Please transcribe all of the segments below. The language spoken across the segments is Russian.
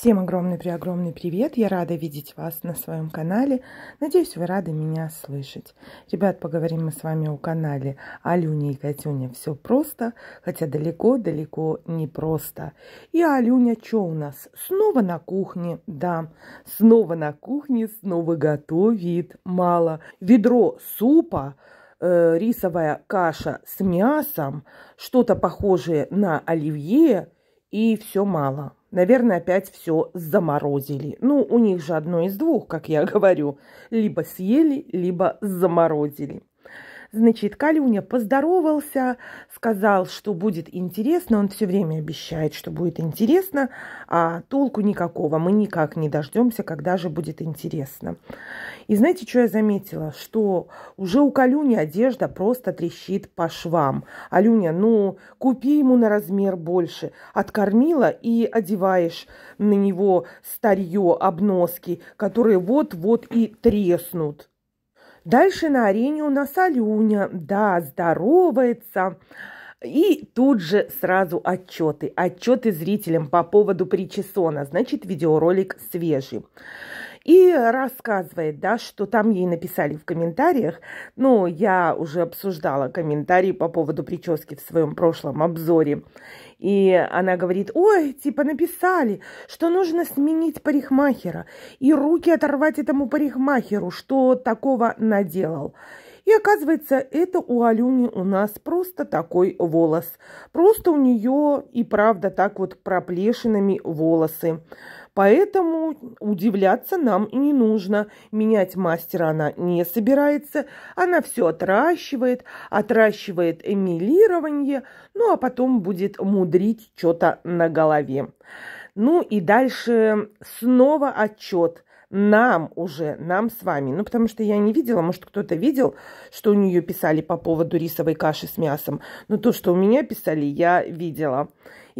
Всем огромный-преогромный привет! Я рада видеть вас на своем канале. Надеюсь, вы рады меня слышать. Ребят, поговорим мы с вами о канале Алюня и Катюня. Все просто, хотя далеко-далеко не просто. И Алюня что у нас? Снова на кухне, да. Снова на кухне, снова готовит мало. Ведро супа э, рисовая каша с мясом, что-то похожее на оливье, и все мало Наверное, опять все заморозили. Ну, у них же одно из двух, как я говорю. Либо съели, либо заморозили. Значит, Калюня поздоровался, сказал, что будет интересно. Он все время обещает, что будет интересно, а толку никакого. Мы никак не дождемся, когда же будет интересно. И знаете, что я заметила? Что уже у Калюни одежда просто трещит по швам. Алюня, ну, купи ему на размер больше. Откормила и одеваешь на него старье, обноски, которые вот-вот и треснут. Дальше на арене у нас Алюня, да, здоровается. И тут же сразу отчеты. Отчеты зрителям по поводу причесона, значит, видеоролик свежий. И рассказывает, да, что там ей написали в комментариях. Ну, я уже обсуждала комментарии по поводу прически в своем прошлом обзоре. И она говорит, ой, типа написали, что нужно сменить парикмахера и руки оторвать этому парикмахеру, что такого наделал. И оказывается, это у Алюни у нас просто такой волос. Просто у нее и правда так вот проплешинами волосы. Поэтому удивляться нам не нужно. Менять мастера она не собирается. Она все отращивает, отращивает эмилирование, ну а потом будет мудрить что-то на голове. Ну и дальше снова отчет – нам уже, нам с вами. Ну, потому что я не видела, может, кто-то видел, что у нее писали по поводу рисовой каши с мясом. Но то, что у меня писали, я видела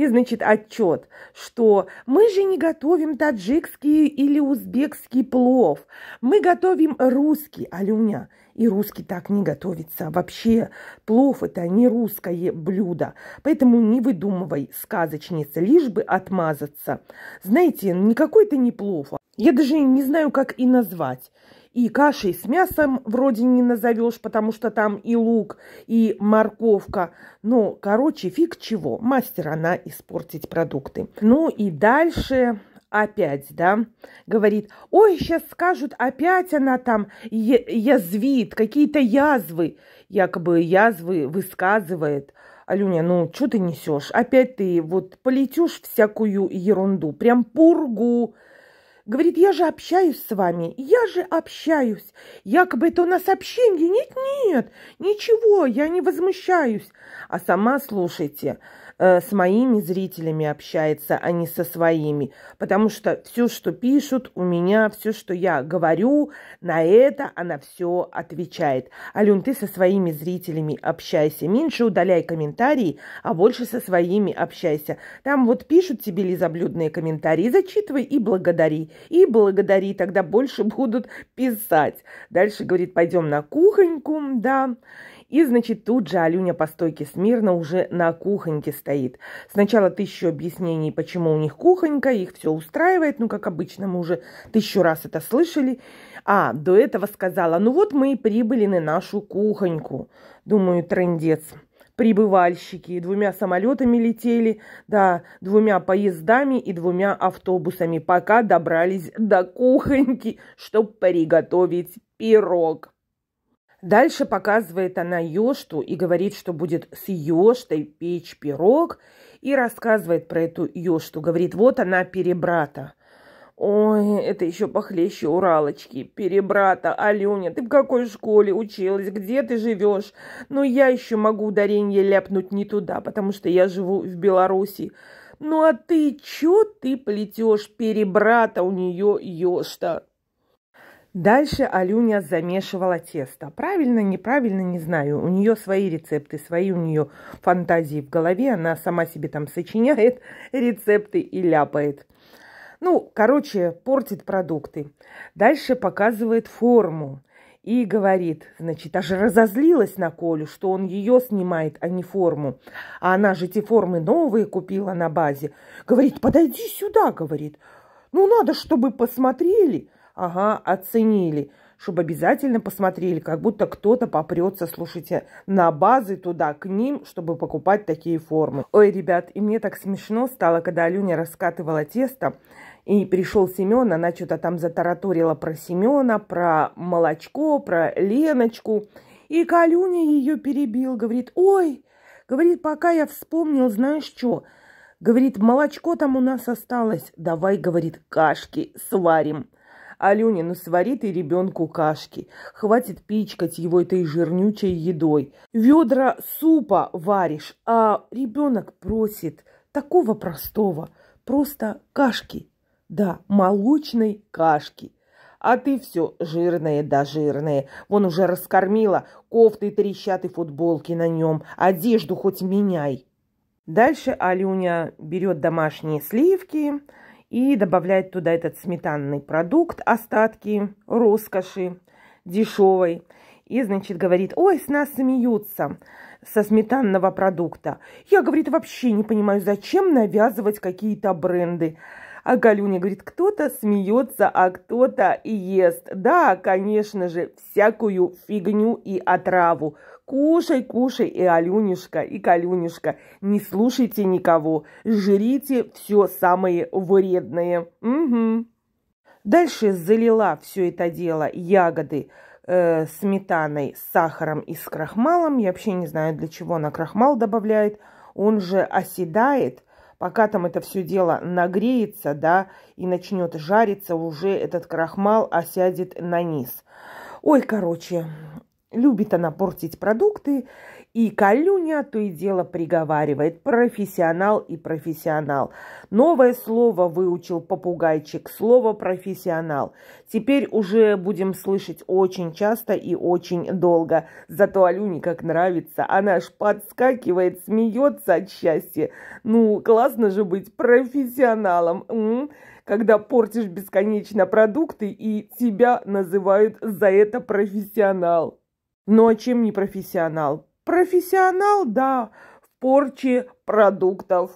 и, значит, отчет, что мы же не готовим таджикский или узбекский плов, мы готовим русский, Алюня. И русский так не готовится. Вообще плов – это не русское блюдо. Поэтому не выдумывай, сказочница, лишь бы отмазаться. Знаете, никакой это не плов. Я даже не знаю, как и назвать и кашей с мясом вроде не назовешь, потому что там и лук, и морковка. Ну, короче, фиг чего, мастер она испортить продукты. Ну и дальше опять, да, говорит, ой, сейчас скажут, опять она там язвит, какие-то язвы, якобы язвы высказывает. Алюня, ну что ты несешь? Опять ты вот полетишь всякую ерунду, прям пургу Говорит, я же общаюсь с вами, я же общаюсь. Якобы это у нас общение. Нет-нет, ничего, я не возмущаюсь. А сама, слушайте, Э, с моими зрителями общается, а не со своими. Потому что все, что пишут у меня, все, что я говорю, на это она все отвечает. Ален, ты со своими зрителями общайся. Меньше удаляй комментарии, а больше со своими общайся. Там вот пишут тебе лизоблюдные комментарии, зачитывай и благодари. И благодари, тогда больше будут писать. Дальше говорит, пойдем на кухоньку, да. И, значит, тут же Алюня по стойке смирно уже на кухоньке стоит. Сначала тысячу объяснений, почему у них кухонька, их все устраивает, ну, как обычно, мы уже тысячу раз это слышали. А, до этого сказала, ну вот мы и прибыли на нашу кухоньку. Думаю, трендец прибывальщики, двумя самолетами летели, да, двумя поездами и двумя автобусами, пока добрались до кухоньки, чтобы приготовить пирог. Дальше показывает она Йошту и говорит, что будет с Йоштой печь пирог. И рассказывает про эту Йошту. Говорит, вот она перебрата. Ой, это еще похлеще Уралочки. Перебрата, Аленя, ты в какой школе училась? Где ты живешь? Но ну, я еще могу ударение ляпнуть не туда, потому что я живу в Беларуси. Ну а ты че, ты плетешь перебрата у нее Йошта? Дальше Алюня замешивала тесто. Правильно, неправильно, не знаю. У нее свои рецепты, свои у нее фантазии в голове. Она сама себе там сочиняет рецепты и ляпает. Ну, короче, портит продукты. Дальше показывает форму и говорит, значит, аж разозлилась на Колю, что он ее снимает, а не форму. А она же те формы новые купила на базе. Говорит, подойди сюда, говорит. Ну, надо, чтобы посмотрели ага, оценили, чтобы обязательно посмотрели, как будто кто-то попрется, слушайте, на базы туда, к ним, чтобы покупать такие формы. Ой, ребят, и мне так смешно стало, когда Алюня раскатывала тесто, и пришел Семен, она что-то там затараторила про Семена, про молочко, про Леночку. И Калюня ее перебил, говорит, ой, говорит, пока я вспомнил, знаешь что, говорит, молочко там у нас осталось, давай, говорит, кашки сварим. Алене, ну свари ты ребенку кашки. Хватит пичкать его этой жирнючей едой. Ведра супа варишь, а ребенок просит такого простого, просто кашки. Да, молочной кашки. А ты все жирное, да жирное. Вон уже раскормила, кофты трещат и футболки на нем. Одежду хоть меняй. Дальше Алюня берет домашние сливки, и добавляет туда этот сметанный продукт, остатки роскоши дешевой. И, значит, говорит, ой, с нас смеются со сметанного продукта. Я, говорит, вообще не понимаю, зачем навязывать какие-то бренды. А Галюня говорит, кто-то смеется, а кто-то и ест. Да, конечно же, всякую фигню и отраву. Кушай, кушай, и Алюнишка, и Калюнишка. Не слушайте никого. Жрите все самое вредное. Угу. Дальше залила все это дело ягоды э, сметаной, сахаром и с крахмалом. Я вообще не знаю, для чего она крахмал добавляет. Он же оседает. Пока там это все дело нагреется, да, и начнет жариться, уже этот крахмал осядет на низ. Ой, короче, Любит она портить продукты, и Калюня то и дело приговаривает «профессионал» и «профессионал». Новое слово выучил попугайчик, слово «профессионал». Теперь уже будем слышать очень часто и очень долго. Зато Алюне как нравится, она аж подскакивает, смеется от счастья. Ну, классно же быть профессионалом, м-м, когда портишь бесконечно продукты и тебя называют за это профессионал. Ну а чем не профессионал? Профессионал, да, в порче продуктов.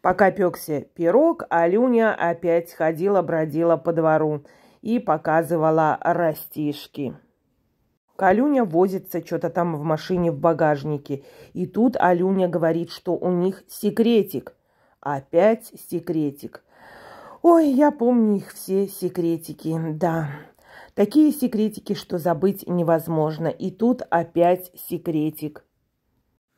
Пока пекся пирог, Алюня опять ходила-бродила по двору и показывала растишки. Алюня возится что-то там в машине в багажнике. И тут Алюня говорит, что у них секретик. Опять секретик. Ой, я помню их все секретики, да. Такие секретики, что забыть невозможно. И тут опять секретик.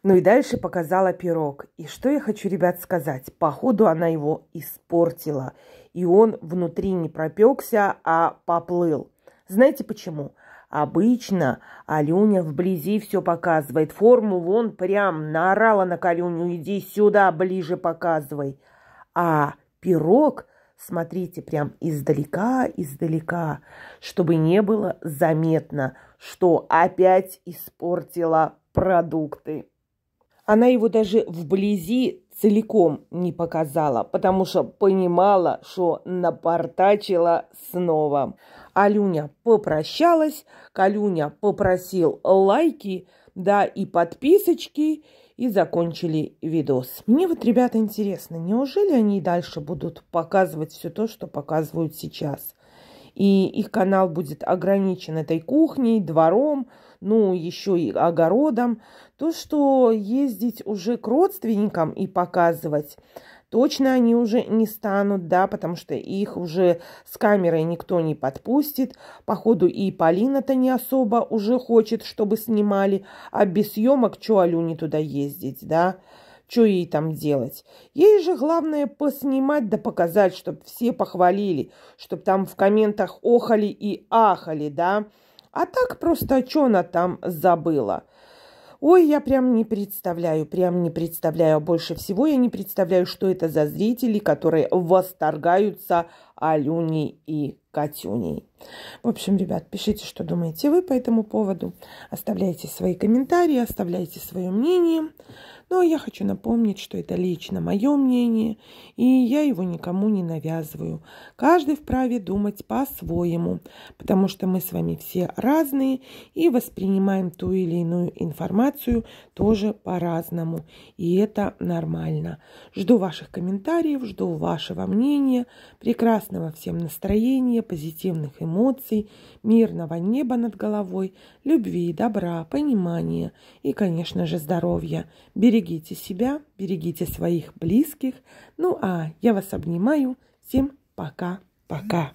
Ну и дальше показала пирог. И что я хочу, ребят, сказать? Походу она его испортила. И он внутри не пропекся, а поплыл. Знаете почему? Обычно Алюня вблизи все показывает. форму. Вон прям наорала на Калюню. Иди сюда, ближе показывай. А пирог Смотрите прям издалека, издалека, чтобы не было заметно, что опять испортила продукты. Она его даже вблизи целиком не показала, потому что понимала, что напортачила снова. Алюня попрощалась, Калюня попросил лайки, да и подписочки – и закончили видос. Мне вот, ребята, интересно, неужели они дальше будут показывать все то, что показывают сейчас? И их канал будет ограничен этой кухней, двором, ну, еще и огородом. То, что ездить уже к родственникам и показывать точно они уже не станут, да, потому что их уже с камерой никто не подпустит. Походу и Полина-то не особо уже хочет, чтобы снимали, а без съемок чё Алюне туда ездить, да? Что ей там делать? Ей же главное поснимать да показать, чтобы все похвалили, чтобы там в комментах охали и ахали, да? А так просто, а что она там забыла? Ой, я прям не представляю, прям не представляю. А больше всего я не представляю, что это за зрители, которые восторгаются Алюней и Катюней. В общем, ребят, пишите, что думаете вы по этому поводу. Оставляйте свои комментарии, оставляйте свое мнение. Но я хочу напомнить, что это лично мое мнение, и я его никому не навязываю. Каждый вправе думать по-своему, потому что мы с вами все разные и воспринимаем ту или иную информацию тоже по-разному. И это нормально. Жду ваших комментариев, жду вашего мнения, прекрасного всем настроения, позитивных эмоций, мирного неба над головой, любви, добра, понимания и, конечно же, здоровья. Берегите Берегите себя, берегите своих близких. Ну а я вас обнимаю. Всем пока-пока.